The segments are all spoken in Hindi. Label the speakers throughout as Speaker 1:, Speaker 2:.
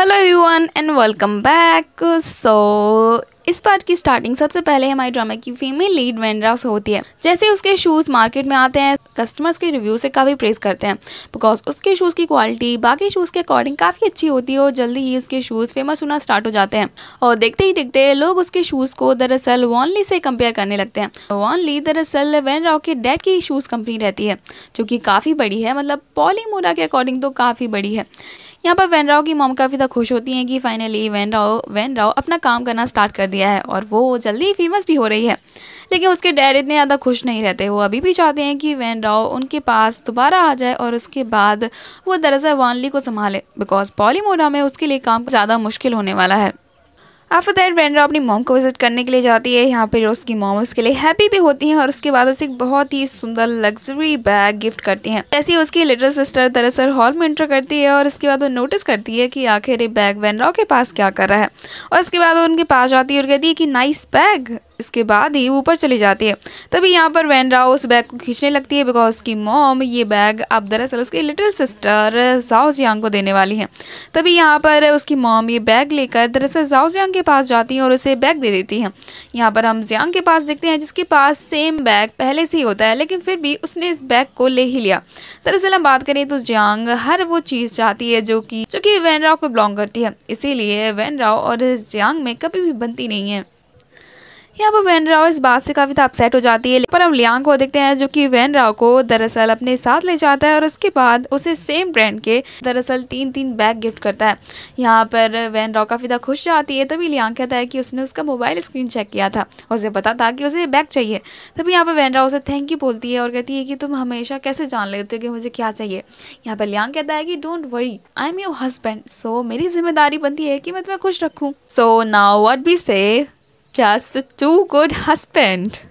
Speaker 1: Hello everyone and welcome back so इस पार्ट की स्टार्टिंग सबसे पहले हमारी ड्रामा की फीमेल लीड वेंड्रास होती है जैसे उसके शूज मार्केट में आते हैं कस्टमर्स के रिव्यू से काफ़ी प्रेस करते हैं बिकॉज उसके शूज़ की क्वालिटी बाकी शूज़ के अकॉर्डिंग काफ़ी अच्छी होती है और जल्दी ही उसके शूज़ फेमस होना स्टार्ट हो जाते हैं और देखते ही देखते लोग उसके शूज़ को दरअसल वॉनली से कंपेयर करने लगते हैं वॉनली दरअसल वेंड्राव के डैड की शूज़ कंपनी रहती है जो कि काफ़ी बड़ी है मतलब पॉलीमोरा के अकॉर्डिंग तो काफ़ी बड़ी है यहाँ पर वैन राव की मोम काफ़ी ज़्यादा खुश होती हैं कि finally Wan Rao Wan Rao अपना काम करना स्टार्ट कर दिया है और वो जल्दी फेमस भी हो रही है लेकिन उसके डैड इतने ज़्यादा खुश नहीं रहते वो अभी भी चाहते हैं कि वैन राव उनके पास दोबारा आ जाए और उसके बाद वो दरअसल वानली को संभाले बिकॉज पॉलीमोडा में उसके लिए काम ज़्यादा मुश्किल होने वाला है आफ्टर दैट वेंड्रा अपनी मॉम को विजिट करने के लिए जाती है यहाँ पे उसकी मॉम उसके लिए हैप्पी भी होती हैं और उसके बाद उसे एक बहुत ही सुंदर लग्जरी बैग गिफ्ट करती हैं ऐसी उसकी लिटिल सिस्टर दरअसल हॉल में इंटर करती है और उसके बाद वो नोटिस करती है कि आखिर ये बैग वेंड्रा के पास क्या कर रहा है और उसके बाद वो उनके पास जाती है और कहती है कि नाइस बैग इसके बाद ही ऊपर चली जाती है तभी यहाँ पर वैन राव उस बैग को खींचने लगती है बिकॉज उसकी मोम ये बैग अब दरअसल उसकी लिटिल सिस्टर साओ जियांग को देने वाली है तभी यहाँ पर उसकी मोम ये बैग लेकर दरअसल साओ जियांग के पास जाती है और उसे बैग दे देती है यहाँ पर हम जियांग के पास देखते हैं जिसके पास सेम बैग पहले से ही होता है लेकिन फिर भी उसने इस बैग को ले ही लिया दरअसल हम बात करें तो जियांग हर वो चीज़ चाहती है जो कि जो कि वैन राव को बिलोंग करती है इसीलिए वैन राव और जियांग में कभी भी बनती नहीं है यहाँ पर वैन राव इस बात से काफी अपसेट हो जाती है पर हम लियांग को देखते हैं जो कि वैन राव को दरअसल अपने साथ ले जाता है और उसके बाद उसे सेम ब्रांड के दरअसल तीन तीन बैग गिफ्ट करता है यहाँ पर वैन राव काफी खुश जाती है तभी लियांग कहता है कि उसने उसका मोबाइल स्क्रीन चेक किया था उसे पता था कि उसे बैग चाहिए तभी यहाँ पर वैन राव उसे थैंक यू बोलती है और कहती है कि तुम हमेशा कैसे जान लेते हो कि मुझे क्या चाहिए यहाँ पर लियांग कहता है कि don't worry I am your husband so मेरी जिम्मेदारी बनती है कि मैं तुम्हें खुश रखूँ so now what be safe just a too good husband.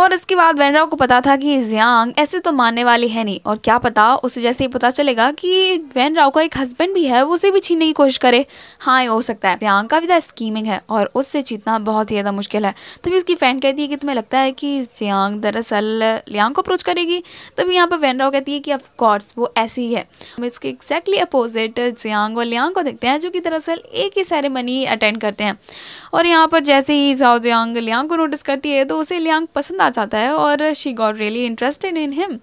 Speaker 1: और इसके बाद वेनराव को पता था कि जियांग ऐसे तो मानने वाली है नहीं और क्या पता उसे जैसे ही पता चलेगा कि वैन राव का एक हस्बैंड भी है वो उसे भी छीनने की कोशिश करे हाँ ये हो सकता है जियांग का विदा स्कीमिंग तो है और उससे जीतना बहुत ही ज़्यादा मुश्किल है तभी उसकी फ्रेंड कहती है कि तुम्हें लगता है कि जियांग दरअसल लियांग को अप्रोच करेगी तभी यहाँ पर वैन राव कहती है कि ऑफकोर्स वो ऐसी ही है हम इसके एक्जैक्टली अपोजिट जियांग और लियांग को देखते हैं जो कि दरअसल एक ही सेरेमनी अटेंड करते हैं और यहाँ पर जैसे ही जाओ जियांग लियांग को नोटिस करती है तो उसे लियांग पसंद आ जाता है और she got really interested in him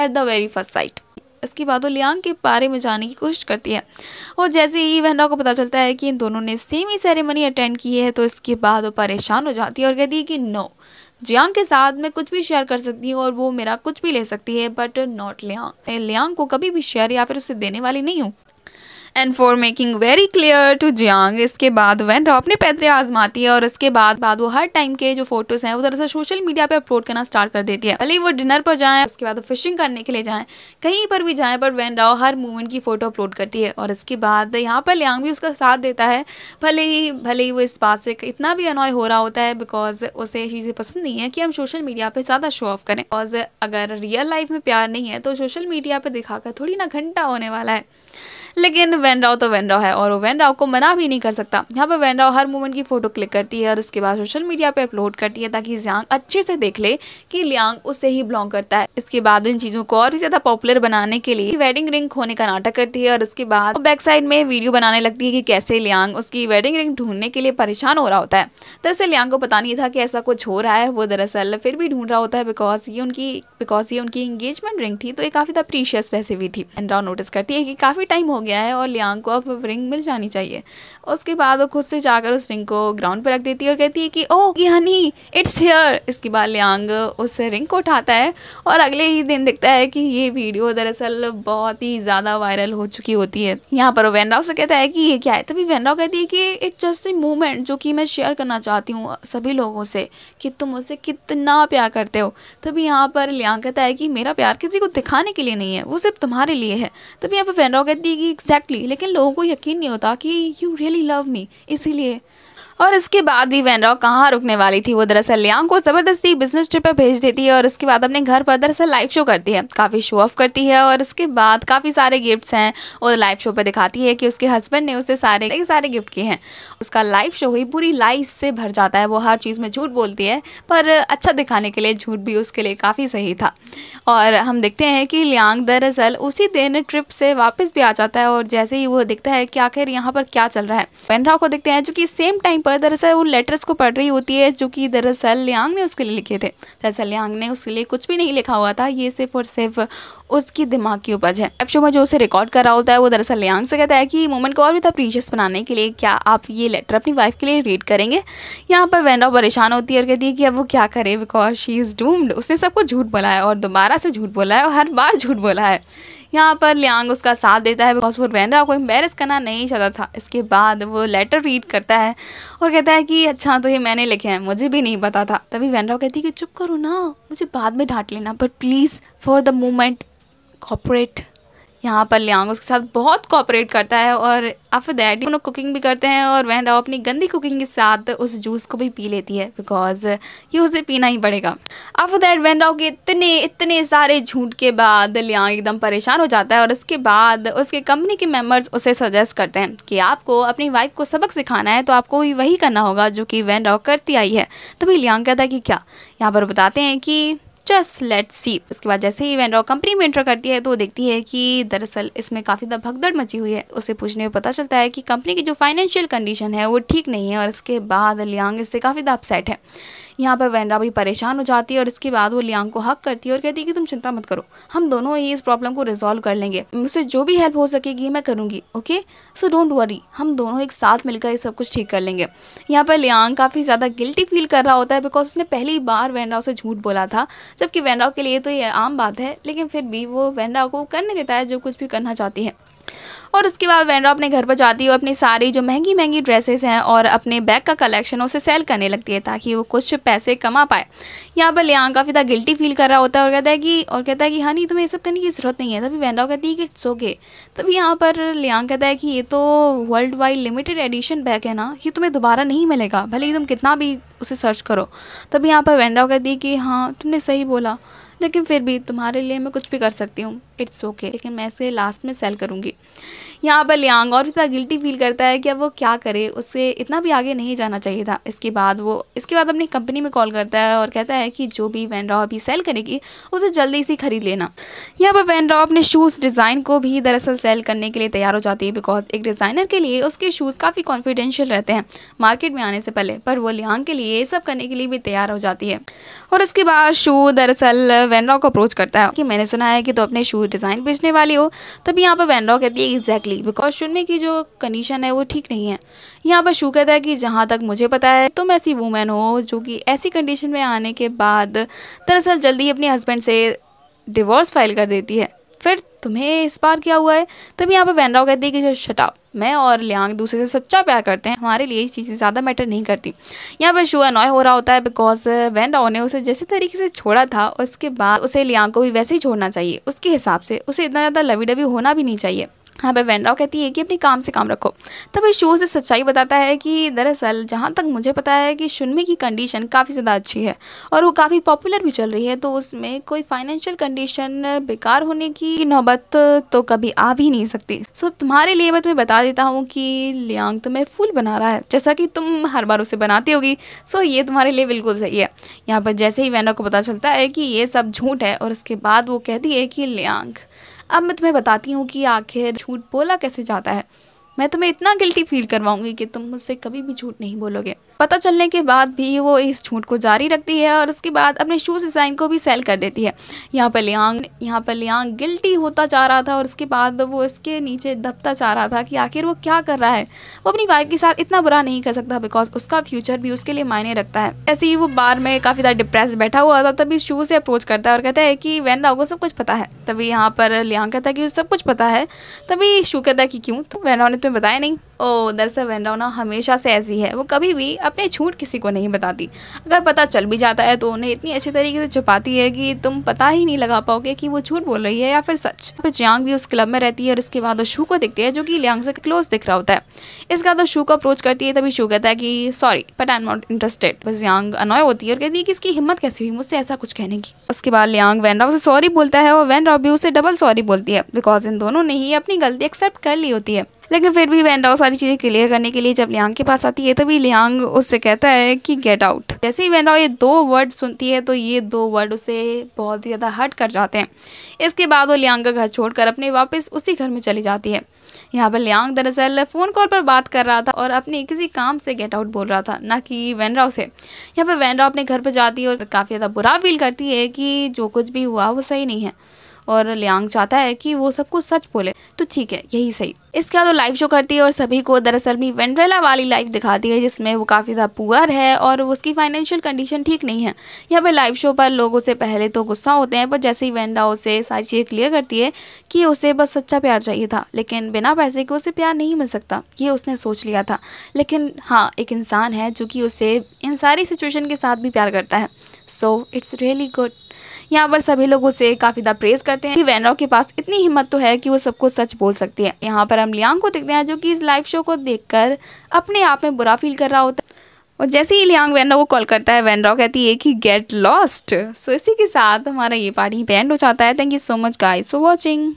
Speaker 1: at the very first sight इसके बाद वो लियांग के बारे में जाने की कोशिश करती है और जैसे ही वहना को पता चलता है कि इन दोनों ने सेम ही सेरेमनी अटेंड की है तो इसके बाद वो परेशान हो जाती है और कहती है कि नो जियांग के साथ मैं कुछ भी शेयर कर सकती हूँ और वो मेरा कुछ भी ले सकती है बट नॉट लियांग लियांग को कभी भी शेयर या फिर उसे देने वाली नहीं हूँ and for making very clear to Jiang इसके बाद वैन रॉप अपने पैदरे आजमाती है और उसके बाद बाद वो हर टाइम के जो फोटोज हैं वो दरअसल सोशल मीडिया पे अपलोड करना स्टार्ट कर देती है भले वो डिनर पर जाएं उसके बाद फिशिंग करने के लिए जाएं कहीं पर भी जाएं पर वैन राव हर मूवमेंट की फोटो अपलोड करती है और इसके बाद यहाँ पर लियांग भी उसका साथ देता है भले ही भले ही वो इस बात से इतना भी अनॉय हो रहा होता है बिकॉज उसे चीज़ें पसंद नहीं है कि हम सोशल मीडिया पर ज़्यादा शो ऑफ करें बिकॉज अगर रियल लाइफ में प्यार नहीं है तो सोशल मीडिया पर दिखाकर थोड़ी ना घंटा होने वाला है लेकिन राव तो राव है और वो राव को मना भी नहीं कर सकता यहाँ पर राव हर मूवमेंट की फ़ोटो क्लिक करती है और उसके बाद सोशल मीडिया पर अपलोड करती है ताकि जियांग अच्छे से देख ले कि लियांग उससे ही बिलोंग करता है इसके बाद इन चीज़ों को और भी ज़्यादा पॉपुलर बनाने के लिए वेडिंग रिंग खोने का नाटक करती है और उसके बाद बैक साइड में वीडियो बनाने लगती है कि कैसे लियांग उसकी वेडिंग रिंग ढूंढने के लिए परेशान हो रहा होता है दरअसल लियांग को पता नहीं था कि ऐसा कुछ हो रहा है वो दरअसल फिर भी ढूंढ रहा होता है बिकॉज ये उनकी बिकॉज ये उनकी इंगेजमेंट रिंग थी तो ये काफ़ी प्रीशियस वैसे भी थी एंड नोटिस करती है कि काफ़ी टाइम हो गया है और लियांग को अब रिंग मिल जानी चाहिए उसके बाद वो खुद से जाकर उस रिंग को ग्राउंड पर रख देती है और कहती है कि ओ ये हनी इट्स हेयर इसके बाद लियांग उस रिंग को उठाता है और अगले ही दिन दिखता है कि ये वीडियो दरअसल बहुत ही ज़्यादा वायरल हो चुकी होती है यहाँ पर वैन राव से कहता है कि ये क्या है तभी वैन राव कहती है कि इट्स जस्ट ए मूवमेंट जो कि मैं शेयर करना चाहती हूँ सभी लोगों से कि तुम उसे कितना प्यार करते हो तभी यहाँ पर लियांग कहता है कि मेरा प्यार किसी को दिखाने के लिए नहीं है वो सिर्फ तुम्हारे लिए है तभी यहाँ पर वैन राव कहती है कि एग्जैक्टली exactly, लेकिन लोगों को यकीन नहीं होता कि यू रियली लव मी इसीलिए और इसके बाद भी वैनराव कहाँ रुकने वाली थी वो दरअसल लियांग को ज़बरदस्ती बिजनेस ट्रिप पर भेज देती है और इसके बाद अपने घर पर दरअसल लाइव शो करती है काफ़ी शो ऑफ करती है और इसके बाद काफ़ी सारे गिफ्ट्स हैं और लाइव शो पर दिखाती है कि उसके हस्बैंड ने उसे सारे सारे गिफ्ट किए हैं उसका लाइव शो ही पूरी लाइफ से भर जाता है वो हर चीज़ में झूठ बोलती है पर अच्छा दिखाने के लिए झूठ भी उसके लिए काफ़ी सही था और हम देखते हैं कि लियांग दरअसल उसी दिन ट्रिप से वापस भी आ जाता है और जैसे ही वो दिखता है कि आखिर यहाँ पर क्या चल रहा है वैनराव को देखते हैं जो कि सेम टाइम पर पर दरअसल वो लेटर्स को पढ़ रही होती है जो कि दरअसल लियांग ने उसके लिए लिखे थे दरअसल लियांग ने उसके लिए कुछ भी नहीं लिखा हुआ था ये सिर्फ और सिर्फ उसकी दिमाग की उपज है एप शो में जो उसे रिकॉर्ड कर रहा होता है वो दरअसल लियांग से कहता है कि मोमेंट को और भी था प्रीशियस बनाने के लिए क्या आप ये लेटर अपनी वाइफ के लिए रीड करेंगे यहाँ पर वेंडा परेशान होती है और कहती है कि अब वो क्या करे बिकॉज शी इज़ डूम्ड उसने सबको झूठ बोला है और दोबारा से झूठ बोला है और हर बार झूठ बोला है यहाँ पर लियांग उसका साथ देता है बिकॉज वो रैनरा को एम्बेरस करना नहीं चाहता था इसके बाद वो लेटर रीड करता है और कहता है कि अच्छा तो ये मैंने लिखे हैं मुझे भी नहीं पता था तभी वैनरा कहती है कि चुप करो ना मुझे बाद में डांट लेना but please for the moment cooperate यहाँ पर लियांग उसके साथ बहुत कॉपरेट करता है और आफ्टर दैट उन कुकिंग भी करते हैं और राव अपनी गंदी कुकिंग के साथ उस जूस को भी पी लेती है बिकॉज ये उसे पीना ही पड़ेगा आफ्टर दैट वेंडाओ के इतने इतने सारे झूठ के बाद लियांग एकदम परेशान हो जाता है और उसके बाद उसके कंपनी के मेम्बर्स उसे सजेस्ट करते हैं कि आपको अपनी वाइफ को सबक सिखाना है तो आपको वही करना होगा जो कि राव करती आई है तभी लियांग कहता है कि क्या यहाँ पर बताते हैं कि जस्ट लेट सी उसके बाद जैसे ही वेंड्रॉ कंपनी में एंटर करती है तो वो देखती है कि दरअसल इसमें काफ़ी ज्यादा भगदड़ मची हुई है उसे पूछने में पता चलता है कि कंपनी की जो फाइनेंशियल कंडीशन है वो ठीक नहीं है और इसके बाद लियांग इससे काफ़ी ज्यादा अपसेट है यहाँ पर वैनरा भी परेशान हो जाती है और इसके बाद वो लियांग को हक करती है और कहती है कि तुम चिंता मत करो हम दोनों ही इस प्रॉब्लम को रिजोल्व कर लेंगे मुझसे जो भी हेल्प हो सकेगी मैं करूँगी ओके सो डोंट वरी हम दोनों एक साथ मिलकर ये सब कुछ ठीक कर लेंगे यहाँ पर लियांग काफ़ी ज़्यादा गिल्टी फील कर रहा होता है बिकॉज उसने पहली बार वैनराव से झूठ बोला था जबकि वैनराव के लिए तो ये आम बात है लेकिन फिर भी वो वेनराव को करने देता है जो कुछ भी करना चाहती है और उसके बाद वेंड्रा अपने घर पर जाती है और अपनी सारी जो महंगी महंगी ड्रेसेस हैं और अपने बैग का कलेक्शन उसे सेल करने लगती है ताकि वो कुछ पैसे कमा पाए यहाँ पर लियांग काफ़ी ज़्यादा गिल्टी फील कर रहा होता है और कहता है कि और कहता है कि हाँ नहीं तुम्हें ये सब करने की ज़रूरत नहीं है तभी वेंड्रा कहती है कि इट्स ओके तभी यहाँ पर लियांग कहता है कि ये तो world wide limited edition bag है ना ये तुम्हें दोबारा नहीं मिलेगा भले ही तुम कितना भी उसे सर्च करो तभी यहाँ पर वेंड्रा कहती है कि हाँ तुमने सही बोला लेकिन फिर भी तुम्हारे लिए मैं कुछ भी कर सकती हूँ इट्स ओके okay, लेकिन मैं इसे लास्ट में सेल करूँगी यहाँ पर लियांग और इतना गिल्टी फील करता है कि अब वो क्या करे उससे इतना भी आगे नहीं जाना चाहिए था इसके बाद वो इसके बाद अपनी कंपनी में कॉल करता है और कहता है कि जो भी रॉ अभी सेल करेगी उसे जल्दी से खरीद लेना यहाँ पर रॉ अपने शूज़ डिज़ाइन को भी दरअसल सेल करने के लिए तैयार हो जाती है बिकॉज एक डिज़ाइनर के लिए उसके शूज़ काफ़ी कॉन्फिडेंशियल रहते हैं मार्केट में आने से पहले पर वो लियांग के लिए सब करने के लिए भी तैयार हो जाती है और इसके बाद शू दरअसल रॉ को अप्रोच करता है कि मैंने सुना है कि तो अपने शूज डिज़ाइन बेचने वाली हो तभी यहाँ पर वैनडॉ कहती है एग्जैक्टली बिकॉज शुनमी की जो कंडीशन है वो ठीक नहीं है यहाँ पर शू कहता है कि जहाँ तक मुझे पता है तुम ऐसी वूमेन हो जो कि ऐसी कंडीशन में आने के बाद दरअसल जल्दी ही अपने हस्बैंड से डिवोर्स फाइल कर देती है फिर तुम्हें इस बार क्या हुआ है तभी यहाँ पर वैनराव कहती है कि शटाप मैं और लियांग दूसरे से सच्चा प्यार करते हैं हमारे लिए ये चीज़ें ज़्यादा मैटर नहीं करती यहाँ पर शू अनॉय हो रहा होता है uh, बिकॉज वैन राव ने उसे जैसे तरीके से छोड़ा था उसके बाद उसे लियांग को भी वैसे ही छोड़ना चाहिए उसके हिसाब से उसे इतना ज़्यादा लवी डबी होना भी नहीं चाहिए यहाँ पे वैनराव कहती है कि अपने काम से काम रखो तब इस शो से सच्चाई बताता है कि दरअसल जहाँ तक मुझे पता है कि शुनमी की कंडीशन काफ़ी ज़्यादा अच्छी है और वो काफ़ी पॉपुलर भी चल रही है तो उसमें कोई फाइनेंशियल कंडीशन बेकार होने की नौबत तो कभी आ भी नहीं सकती सो तुम्हारे लिए मैं तुम्हें बता देता हूँ कि लियांग तुम्हें फूल बना रहा है जैसा कि तुम हर बार उसे बनाती होगी सो ये तुम्हारे लिए बिल्कुल सही है यहाँ पर जैसे ही वैनराव को पता चलता है कि ये सब झूठ है और उसके बाद वो कहती है कि लियांग अब मैं तुम्हें बताती हूँ कि आखिर झूठ बोला कैसे जाता है मैं तुम्हें इतना गिल्टी फील करवाऊँगी कि तुम मुझसे कभी भी झूठ नहीं बोलोगे पता चलने के बाद भी वो इस झूठ को जारी रखती है और उसके बाद अपने शूज़ डिज़ाइन को भी सेल कर देती है यहाँ पर लियांग यहाँ पर लियांग गिल्टी होता जा रहा था और उसके बाद वो इसके नीचे दबता चाह रहा था कि आखिर वो क्या कर रहा है वो अपनी वाइफ के साथ इतना बुरा नहीं कर सकता बिकॉज उसका फ्यूचर भी उसके लिए मायने रखता है ऐसे ही वो बार में काफ़ी ज़्यादा डिप्रेस बैठा हुआ था तभी शू से अप्रोच करता है और कहता है कि वैन राव को सब कुछ पता है तभी यहाँ पर लियांग कहता है कि सब कुछ पता है तभी शू कहता है कि क्यों तो वैन राव ने तुम्हें बताया नहीं ओ दरअसल वैन राव ना हमेशा से ऐसी है वो कभी भी अपने छूट किसी को नहीं बताती अगर पता चल भी जाता है तो उन्हें इतनी अच्छी तरीके से छुपाती है कि तुम पता ही नहीं लगा पाओगे कि वो झूठ बोल रही है या फिर सच जियांग भी उस क्लब में रहती है और इसके बाद वो शू को दिखती है जो कि लियांग से क्लोज दिख रहा होता है इसके बाद वो तो शू को अप्रोच करती है तभी शू कहता है कि sorry but I am not interested बस यांग अनॉय होती है और कहती है कि इसकी हिम्मत कैसी हुई मुझसे ऐसा कुछ कहने की उसके बाद लियांग वैन राव से सॉरी बोलता है और वैन राव भी उसे डबल सॉरी बोलती है बिकॉज इन दोनों ने ही अपनी गलती एक्सेप्ट कर ली होती है लेकिन फिर भी वैन राव सारी चीज़ें क्लियर करने के लिए जब लियांग के पास आती है तभी लियांग उससे कहता है कि गेट आउट जैसे ही वैन राव ये दो वर्ड सुनती है तो ये दो वर्ड उसे बहुत ज़्यादा हट कर जाते हैं इसके बाद वो लियांग का घर छोड़कर अपने वापस उसी घर में चली जाती है यहाँ पर लियांग दरअसल फ़ोन कॉल पर बात कर रहा था और अपने किसी काम से गेट आउट बोल रहा था ना कि वेंडाओ से यहाँ पर वेंडाओ अपने घर पर जाती है और काफ़ी ज़्यादा बुरा फील करती है कि जो कुछ भी हुआ वो सही नहीं है और लियांग चाहता है कि वो सबको सच बोले तो ठीक है यही सही इसके बाद वो लाइव शो करती है और सभी को दरअसल अपनी वेंड्रेला वाली लाइफ दिखाती है जिसमें वो काफ़ी ज़्यादा पुअर है और उसकी फाइनेंशियल कंडीशन ठीक नहीं है यहाँ पे लाइव शो पर लोगों से पहले तो गुस्सा होते हैं पर जैसे ही वेंडा उसे सारी चीज़ें क्लियर करती है कि उसे बस सच्चा प्यार चाहिए था लेकिन बिना पैसे के उसे प्यार नहीं मिल सकता ये उसने सोच लिया था लेकिन हाँ एक इंसान है जो कि उसे इन सारी सिचुएशन के साथ भी प्यार करता है सो इट्स रियली गुड यहाँ पर सभी लोग उसे काफ़ी ज़्यादा प्रेज करते हैं कि वैनरॉ के पास इतनी हिम्मत तो है कि वो सबको सच बोल सकती है यहाँ पर हम लियांग को देखते हैं जो कि इस लाइव शो को कर अपने आप में बुरा फील कर रहा होता है और जैसे ही लियांग वैनरॉ को कॉल करता है वैनरॉ कहती है कि गेट लॉस्ट सो इसी के साथ हमारा ये पार्टी बैंड हो जाता है thank you so much guys for watching